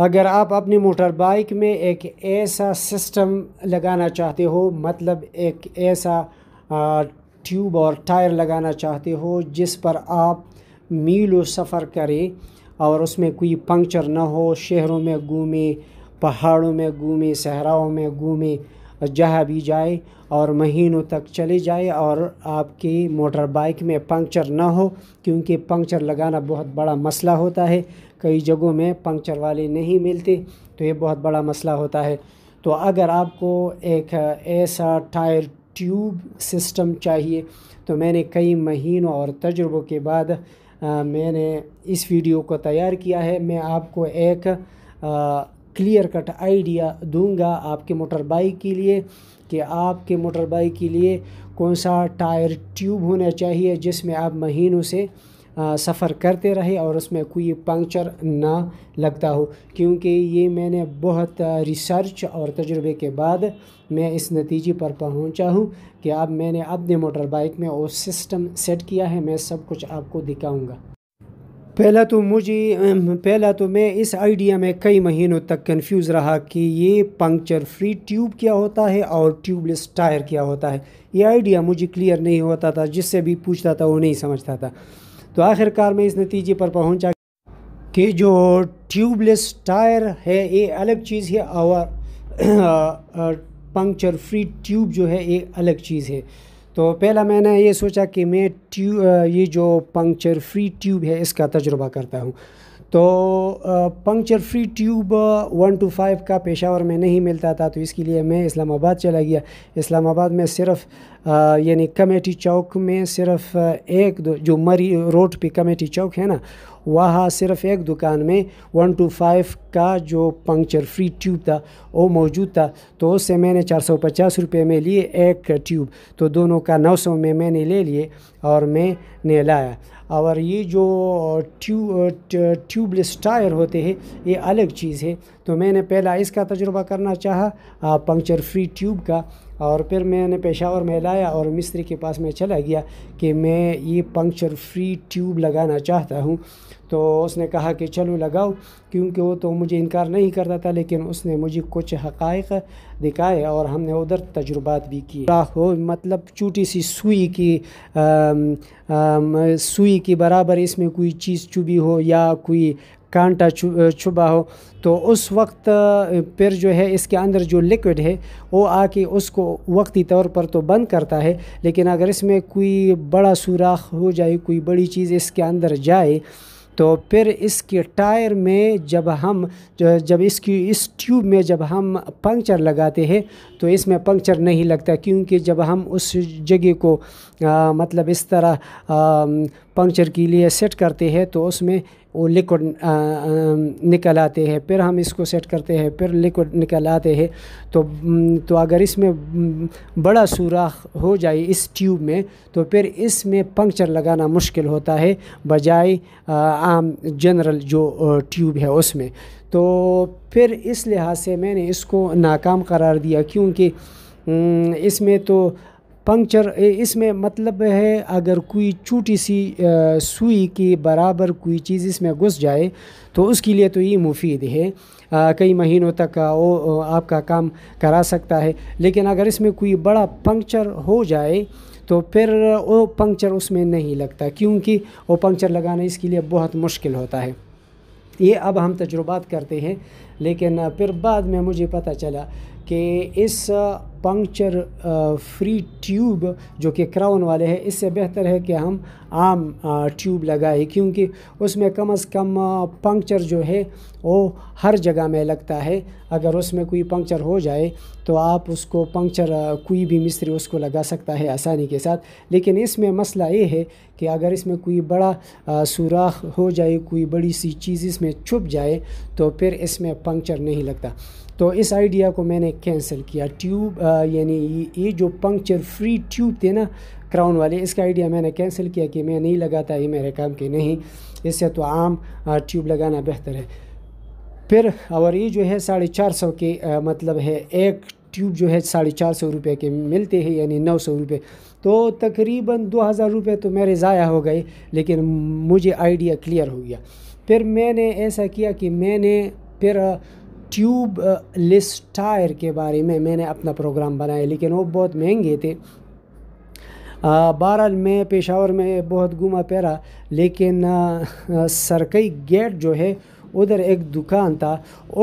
अगर आप अपनी मोटर बाइक में एक ऐसा सिस्टम लगाना चाहते हो मतलब एक ऐसा ट्यूब और टायर लगाना चाहते हो जिस पर आप मीलों सफ़र करें और उसमें कोई पंक्चर ना हो शहरों में घूमें पहाड़ों में घूमें सहराओं में घूमें जहाँ भी जाए और महीनों तक चले जाए और आपकी मोटर बाइक में पंक्चर ना हो क्योंकि पंक्चर लगाना बहुत बड़ा मसला होता है कई जगहों में पंक्चर वाले नहीं मिलते तो ये बहुत बड़ा मसला होता है तो अगर आपको एक ऐसा टायर ट्यूब सिस्टम चाहिए तो मैंने कई महीनों और तजुर्बों के बाद आ, मैंने इस वीडियो को तैयार किया है मैं आपको एक आ, क्लियर कट आइडिया दूंगा आपके मोटर बाइक के लिए कि आपके मोटर बाइक के लिए कौन सा टायर ट्यूब होना चाहिए जिसमें आप महीनों से सफ़र करते रहे और उसमें कोई पंक्चर ना लगता हो क्योंकि ये मैंने बहुत रिसर्च और तजुर्बे के बाद मैं इस नतीजे पर पहुंचा हूं कि अब मैंने अपने मोटर बाइक में वो सिस्टम सेट किया है मैं सब कुछ आपको दिखाऊंगा पहला तो मुझे पहला तो मैं इस आइडिया में कई महीनों तक कंफ्यूज रहा कि ये पंक्चर फ्री ट्यूब क्या होता है और ट्यूबलेस टायर क्या होता है ये आइडिया मुझे क्लियर नहीं होता था जिससे भी पूछता था वो नहीं समझता था तो आखिरकार मैं इस नतीजे पर पहुंचा कि जो ट्यूबलेस टायर है ये अलग चीज़ है और पंक्चर फ्री ट्यूब जो है ये अलग चीज़ है तो पहला मैंने ये सोचा कि मैं ट्यू ये जो पंक्चर फ्री ट्यूब है इसका तजुर्बा करता हूँ तो puncture free tube one two five का पेशावर में नहीं मिलता था तो इसके लिए मैं इस्लामाबाद चला गया इस्लामाबाद में सिर्फ यानी कमेटी चौक में सिर्फ एक दो जो मरी रोड पे कमेटी चौक है ना वहाँ सिर्फ एक दुकान में वन टू फाइव का जो पंक्चर फ्री ट्यूब था वो मौजूद था तो उससे मैंने चार सौ पचास रुपये में लिए एक ट्यूब तो दोनों का नौ सौ में मैंने ले लिए और मैंने लाया और ये जो ट्यूब ट्यूबलेस टायर होते हैं ये अलग चीज़ है तो मैंने पहला इसका तजुर्बा करना चाहा पंक्चर फ्री ट्यूब का और फिर मैंने पेशावर में लाया और मिस्त्री के पास मैं चला गया कि मैं ये पंक्चर फ्री ट्यूब लगाना चाहता हूँ तो उसने कहा कि चलो लगाओ क्योंकि वो तो मुझे इनकार नहीं करता था लेकिन उसने मुझे कुछ हक़ दिखाए और हमने उधर तजुर्बात भी किए हो मतलब छोटी सी सुई की आ, आ, सुई के बराबर इसमें कोई चीज़ चुभी हो या कोई कांटा छुपा हो तो उस वक्त फिर जो है इसके अंदर जो लिक्विड है वो आके उसको वक्ती तौर पर तो बंद करता है लेकिन अगर इसमें कोई बड़ा सुराख हो जाए कोई बड़ी चीज़ इसके अंदर जाए तो फिर इसके टायर में जब हम जब इसकी इस ट्यूब में जब हम पंक्चर लगाते हैं तो इसमें पंक्चर नहीं लगता क्योंकि जब हम उस जगह को आ, मतलब इस तरह आ, पंक्चर के लिए सेट करते हैं तो उसमें वो लिक्विड निकल आते हैं फिर हम इसको सेट करते हैं फिर लिक्विड निकल आते हैं तो तो अगर इसमें बड़ा सुराख हो जाए इस ट्यूब में तो फिर इसमें पंक्चर लगाना मुश्किल होता है बजाय आम जनरल जो ट्यूब है उसमें तो फिर इस लिहाज से मैंने इसको नाकाम करार दिया क्योंकि इसमें तो पंक्चर इसमें मतलब है अगर कोई छोटी सी सुई के बराबर कोई चीज़ इसमें घुस जाए तो उसके लिए तो ये मुफीद है कई महीनों तक वो आपका काम करा सकता है लेकिन अगर इसमें कोई बड़ा पंक्चर हो जाए तो फिर वो पंक्चर उसमें नहीं लगता क्योंकि वो पंक्चर लगाना इसके लिए बहुत मुश्किल होता है ये अब हम तजुर्बात करते हैं लेकिन फिर बाद में मुझे पता चला कि इस पंक्चर फ्री ट्यूब जो कि क्राउन वाले हैं इससे बेहतर है कि हम आम ट्यूब uh, लगाए क्योंकि उसमें कम से कम पंक्चर uh, जो है वो हर जगह में लगता है अगर उसमें कोई पंक्चर हो जाए तो आप उसको पंक्चर uh, कोई भी मिस्त्री उसको लगा सकता है आसानी के साथ लेकिन इसमें मसला ये है कि अगर इसमें कोई बड़ा सुराख हो जाए कोई बड़ी सी चीज़ इसमें छुप जाए तो फिर इसमें पंक्चर नहीं लगता तो इस आइडिया को मैंने कैंसिल किया ट्यूब यानी ये जो पंक्चर फ्री ट्यूब थे ना क्राउन वाले इसका आइडिया मैंने कैंसिल किया कि मैं नहीं लगाता ये मेरे काम के नहीं इससे तो आम ट्यूब लगाना बेहतर है फिर और ये जो है साढ़े चार सौ के आ, मतलब है एक ट्यूब जो है साढ़े चार सौ रुपये के मिलते हैं यानी नौ सौ रुपये तो तकरीबन दो हज़ार रुपये तो मेरे ज़ाया हो गए लेकिन मुझे आइडिया क्लियर हो गया फिर मैंने ऐसा किया कि मैंने फिर ट्यूब लेस टायर के बारे में मैंने अपना प्रोग्राम बनाया लेकिन वो बहुत महंगे थे बहरहाल मैं पेशावर में बहुत घूमा पैरा लेकिन सरकई गेट जो है उधर एक दुकान था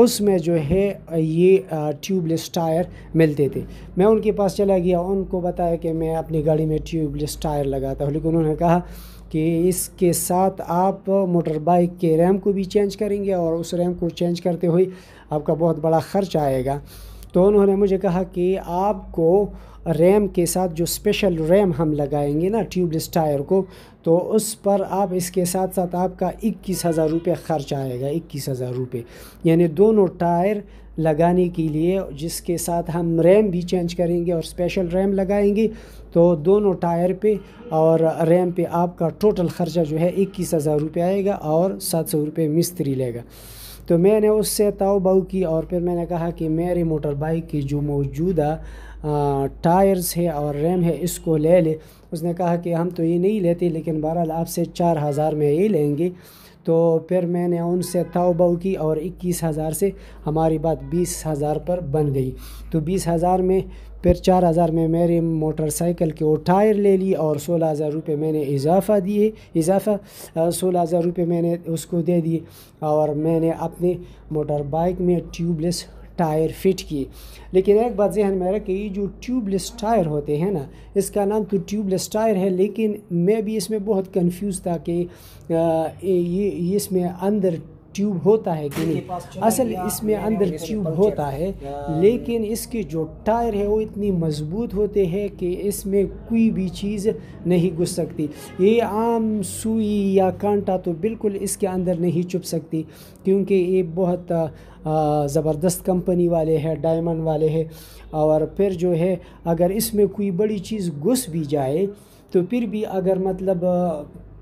उसमें जो है ये ट्यूबलेस टायर मिलते थे मैं उनके पास चला गया उनको बताया कि मैं अपनी गाड़ी में ट्यूबलेस टायर लगाता हूँ लेकिन उन्होंने कहा कि इसके साथ आप मोटर बाइक के रैम को भी चेंज करेंगे और उस रैम को चेंज करते हुए आपका बहुत बड़ा खर्च आएगा तो उन्होंने मुझे कहा कि आपको रैम के साथ जो स्पेशल रैम हम लगाएंगे ना ट्यूबलेस टायर को तो उस पर आप इसके साथ साथ आपका इक्कीस हज़ार रुपये ख़र्च आएगा इक्कीस हज़ार रुपये यानी दोनों टायर लगाने के लिए जिसके साथ हम रैम भी चेंज करेंगे और स्पेशल रैम लगाएंगे तो दोनों टायर पे और रैम पे आपका टोटल ख़र्चा जो है इक्कीस हज़ार रुपये आएगा और सात सौ रुपये मिस्त्री लेगा तो मैंने उससे तोबा की और फिर मैंने कहा कि मेरी मोटर बाइक की जो मौजूदा टायर्स है और रैम है इसको ले ले उसने कहा कि हम तो ये नहीं लेते लेकिन बहरहाल आपसे चार हज़ार में ये लेंगे तो फिर मैंने उनसे तोबा की और इक्कीस हज़ार से हमारी बात बीस हज़ार पर बन गई तो बीस हज़ार में फिर चार हज़ार में मेरे मोटरसाइकिल के वो टायर ले ली और सोलह हज़ार रुपये मैंने इजाफ़ा दिए इजाफ़ा सोलह हज़ार रुपये मैंने उसको दे दिए और मैंने अपने मोटर बाइक में ट्यूबलेस टायर फिट किए लेकिन एक बात जहन में रखे ये जो ट्यूबलेस टायर होते हैं ना इसका नाम तो ट्यूबलेस टायर है लेकिन मैं भी इसमें बहुत कंफ्यूज था कि ये इसमें अंदर ट्यूब होता है कि नहीं असल इसमें अंदर ट्यूब होता है लेकिन इसके जो टायर है वो इतनी मजबूत होते हैं कि इसमें कोई भी चीज़ नहीं घुस सकती ये आम सुई या कांटा तो बिल्कुल इसके अंदर नहीं चुप सकती क्योंकि ये बहुत ज़बरदस्त कंपनी वाले हैं डायमंड वाले हैं और फिर जो है अगर इसमें कोई बड़ी चीज़ घुस भी जाए तो फिर भी अगर मतलब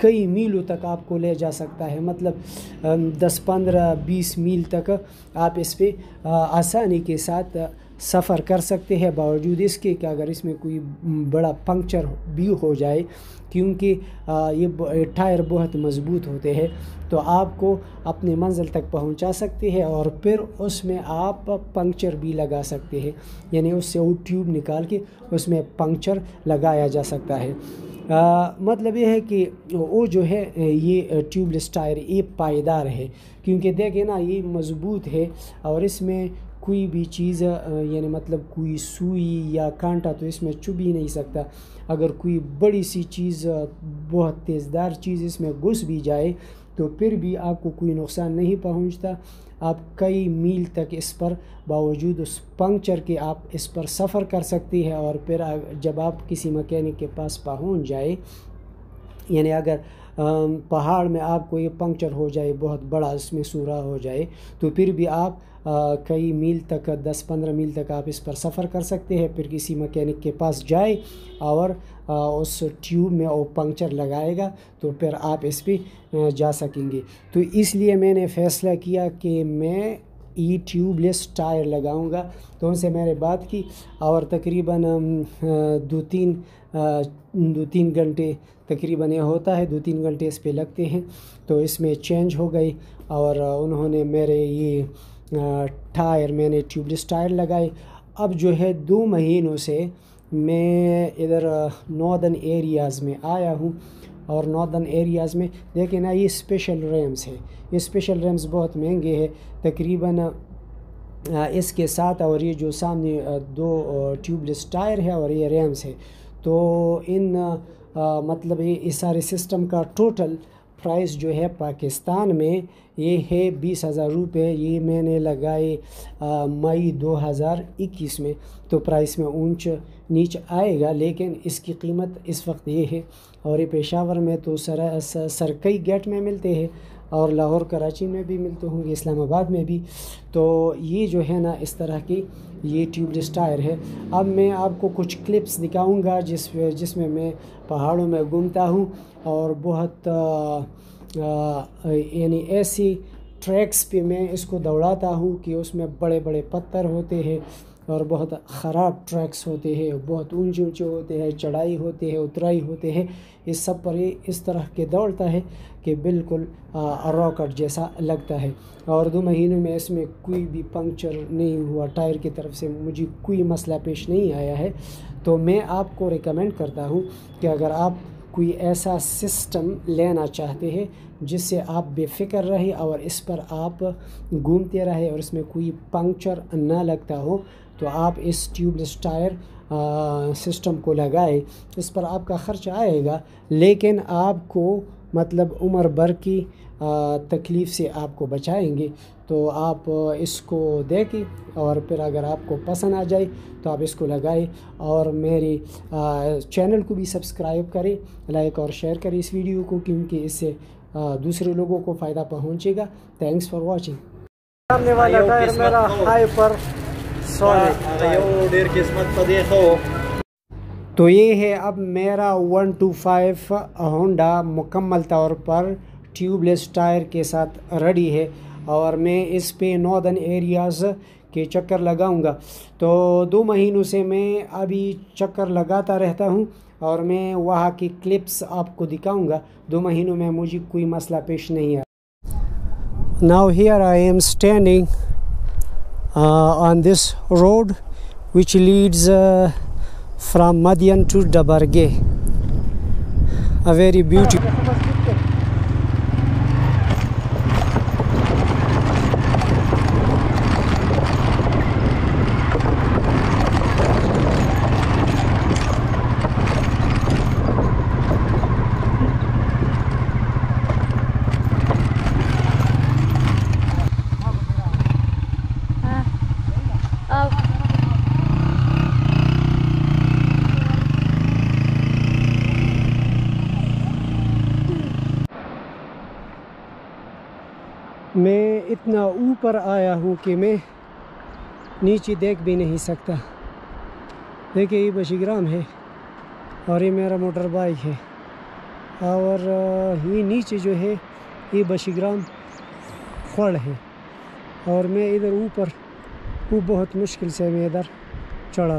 कई मीलों तक आपको ले जा सकता है मतलब दस पंद्रह बीस मील तक आप इस पर आसानी के साथ सफ़र कर सकते हैं बावजूद इसके कि अगर इसमें कोई बड़ा पंक्चर भी हो जाए क्योंकि ये टायर बहुत मज़बूत होते हैं तो आपको अपने मंजिल तक पहुंचा सकते हैं और फिर उसमें आप पंक्चर भी लगा सकते हैं यानी उससे वो ट्यूब निकाल के उसमें पंक्चर लगाया जा सकता है आ, मतलब ये है कि वो जो है ये ट्यूबलेस टायर ये पायदार है क्योंकि देखें ना ये मज़बूत है और इसमें कोई भी चीज़ यानी मतलब कोई सुई या कांटा तो इसमें चुभ ही नहीं सकता अगर कोई बड़ी सी चीज़ बहुत तेज़दार चीज़ इसमें घुस भी जाए तो फिर भी आपको कोई नुकसान नहीं पहुंचता आप कई मील तक इस पर बावजूद उस पंक्चर के आप इस पर सफ़र कर सकती है और फिर जब आप किसी मकैनिक के पास पहुंच जाए यानी अगर पहाड़ में आपको ये पंक्चर हो जाए बहुत बड़ा इसमें सूरा हो जाए तो फिर भी आप आ, कई मील तक दस पंद्रह मील तक आप इस पर सफ़र कर सकते हैं फिर किसी मकैनिक के पास जाए और आ, उस ट्यूब में वो पंक्चर लगाएगा तो फिर आप इस पर जा सकेंगे तो इसलिए मैंने फ़ैसला किया कि मैं ई ट्यूबलेस टायर लगाऊंगा तो उनसे मैंने बात की और तकरीबन दो तीन दो तीन घंटे तकरीबन ये होता है दो तीन घंटे इस पर लगते हैं तो इसमें चेंज हो गई और उन्होंने मेरे ये टायर मैंने ट्यूबलेस टायर लगाए अब जो है दो महीनों से मैं इधर नॉर्दर्न एरियाज़ में आया हूँ और नॉर्दर्न एरियाज़ में लेकिन ये स्पेशल रैम्स हैं ये स्पेशल रैम्स बहुत महंगे हैं तकरीबन इसके साथ और ये जो सामने दो ट्यूबलेस टायर है और ये रैम्स है तो इन आ, मतलब ये इस सारे सिस्टम का टोटल प्राइस जो है पाकिस्तान में ये है बीस हज़ार रुपये ये मैंने लगाए मई दो हज़ार इक्कीस में तो प्राइस में ऊंच नीच आएगा लेकिन इसकी कीमत इस वक्त ये है और ये पेशावर में तो सर सरकई गेट में मिलते हैं और लाहौर कराची में भी मिलते होंगे इस्लामाबाद में भी तो ये जो है ना इस तरह की ये ट्यूबलेस टायर है अब मैं आपको कुछ क्लिप्स दिखाऊंगा जिस जिसमें मैं पहाड़ों में घूमता हूँ और बहुत यानी ऐसी ट्रैक्स पे मैं इसको दौड़ाता हूँ कि उसमें बड़े बड़े पत्थर होते हैं और बहुत ख़राब ट्रैक्स होते हैं बहुत ऊंचे ऊंचे होते हैं चढ़ाई होते हैं उतराई होते हैं इस सब पर ये इस तरह के दौड़ता है कि बिल्कुल रॉकेट जैसा लगता है और दो महीनों में इसमें कोई भी पंक्चर नहीं हुआ टायर की तरफ से मुझे कोई मसला पेश नहीं आया है तो मैं आपको रिकमेंड करता हूँ कि अगर आप कोई ऐसा सिस्टम लेना चाहते हैं जिससे आप बेफिक्र रहें और इस पर आप घूमते रहें और इसमें कोई पंक्चर ना लगता हो तो आप इस ट्यूबलेस टायर सिस्टम को लगाए इस पर आपका ख़र्च आएगा लेकिन आपको मतलब उम्र भर की तकलीफ़ से आपको बचाएंगे तो आप इसको देखें और फिर अगर आपको पसंद आ जाए तो आप इसको लगाएं और मेरे चैनल को भी सब्सक्राइब करें लाइक और शेयर करें इस वीडियो को क्योंकि इससे दूसरे लोगों को फ़ायदा पहुंचेगा थैंक्स फॉर वाचिंग सामने वाला टायर मेरा हाई पर तो ये है अब मेरा वन टू फाइव होंडा मुकम्मल तौर पर ट्यूबलेस टायर के साथ रेडी है और मैं इस पे नॉर्दर्न एरियाज़ के चक्कर लगाऊंगा तो दो महीनों से मैं अभी चक्कर लगाता रहता हूँ और मैं वहाँ की क्लिप्स आपको दिखाऊंगा दो महीनों में मुझे कोई मसला पेश नहीं आया now here I am standing Uh, on this road which leads uh, from Madian to Dabarge a very beautiful मैं इतना ऊपर आया हूँ कि मैं नीचे देख भी नहीं सकता देखिए ये बशीग्राम है और ये मेरा मोटर बाइक है और ये नीचे जो है ये बशीग्राम खड़ है और मैं इधर ऊपर वो बहुत मुश्किल से मैं इधर चढ़ा